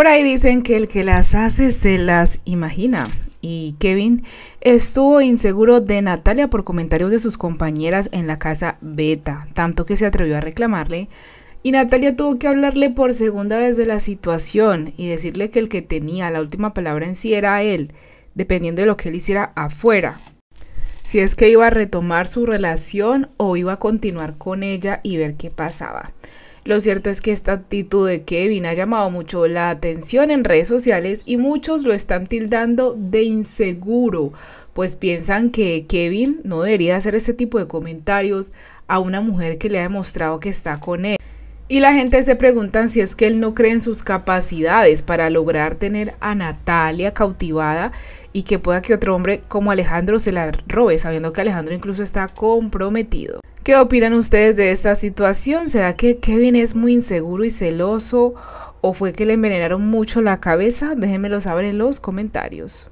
Por ahí dicen que el que las hace se las imagina. Y Kevin estuvo inseguro de Natalia por comentarios de sus compañeras en la casa Beta, tanto que se atrevió a reclamarle. Y Natalia tuvo que hablarle por segunda vez de la situación y decirle que el que tenía la última palabra en sí era él, dependiendo de lo que él hiciera afuera. Si es que iba a retomar su relación o iba a continuar con ella y ver qué pasaba. Lo cierto es que esta actitud de Kevin ha llamado mucho la atención en redes sociales y muchos lo están tildando de inseguro, pues piensan que Kevin no debería hacer ese tipo de comentarios a una mujer que le ha demostrado que está con él. Y la gente se pregunta si es que él no cree en sus capacidades para lograr tener a Natalia cautivada y que pueda que otro hombre como Alejandro se la robe, sabiendo que Alejandro incluso está comprometido. ¿Qué opinan ustedes de esta situación? ¿Será que Kevin es muy inseguro y celoso? ¿O fue que le envenenaron mucho la cabeza? Déjenmelo saber en los comentarios.